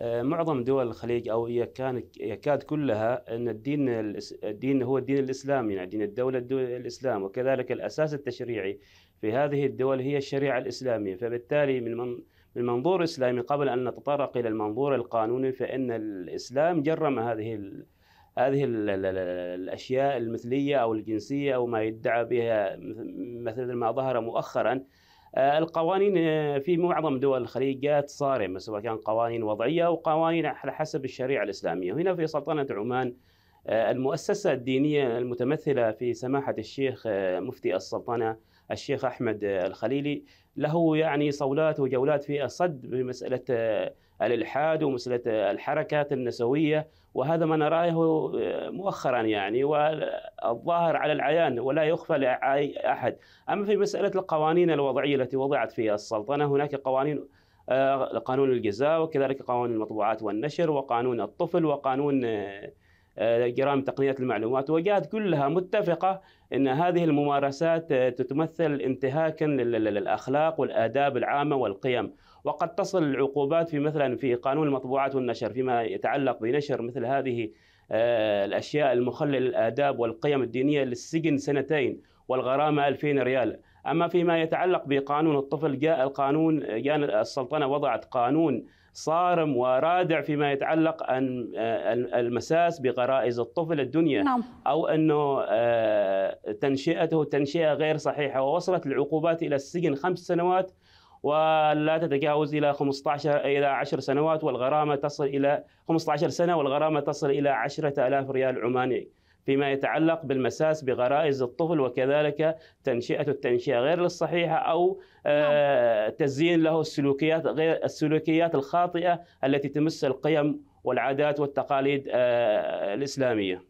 آه، معظم دول الخليج او كان يكاد كلها ان الدين الدين هو الدين الاسلامي يعني دين الدوله الاسلام وكذلك الاساس التشريعي في هذه الدول هي الشريعه الاسلاميه فبالتالي من من من منظور اسلامي قبل ان نتطرق الى المنظور القانوني فان الاسلام جرم هذه هذه الاشياء المثليه او الجنسيه او ما يدعى بها مثل ما ظهر مؤخرا آه، القوانين آه، في معظم دول الخليج جاءت صارمه سواء كان قوانين وضعيه او قوانين على حسب الشريعه الاسلاميه، وهنا في سلطنه عمان آه، المؤسسه الدينيه المتمثله في سماحه الشيخ مفتي السلطنه الشيخ احمد الخليلي له يعني صولات وجولات في الصد بمساله آه، الالحاد ومساله آه، الحركات النسويه وهذا ما نراه آه، مؤخرا يعني والظاهر على العيان ولا يخفى لاي احد اما في مساله القوانين الوضعيه التي وضعت في السلطنه هناك قوانين قانون الجزاء وكذلك قانون المطبوعات والنشر وقانون الطفل وقانون آه، جرائم تقنية المعلومات وجاءت كلها متفقة أن هذه الممارسات آه، تتمثل انتهاكا للأخلاق والآداب العامة والقيم وقد تصل العقوبات في مثلا في قانون المطبوعات والنشر فيما يتعلق بنشر مثل هذه آه، الأشياء المخلله للآداب والقيم الدينية للسجن سنتين والغرامة 2000 ريال أما فيما يتعلق بقانون الطفل جاء القانون جاء السلطنة وضعت قانون صارم ورادع فيما يتعلق ان آه، المساس بغرائز الطفل الدنيا نعم. أو أنه آه، تنشئته تنشئة غير صحيحة ووصلت العقوبات إلى السجن خمس سنوات ولا تتجاوز الى 15 الى 10 سنوات والغرامه تصل الى 15 سنه والغرامه تصل الى 10000 ريال عماني فيما يتعلق بالمساس بغرائز الطفل وكذلك تنشئة التنشئة غير الصحيحة أو آه، نعم. تزيين له السلوكيات غير السلوكيات الخاطئة التي تمس القيم والعادات والتقاليد آه، الإسلامية